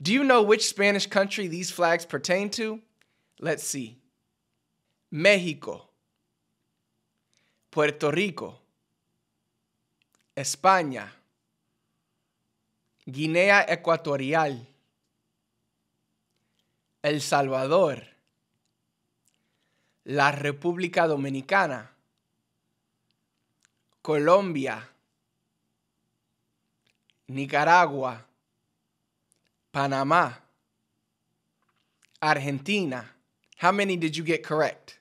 Do you know which Spanish country these flags pertain to? Let's see. Mexico, Puerto Rico, España, Guinea Ecuatorial, El Salvador, la República Dominicana, Colombia, Nicaragua, Panama, Argentina. How many did you get correct?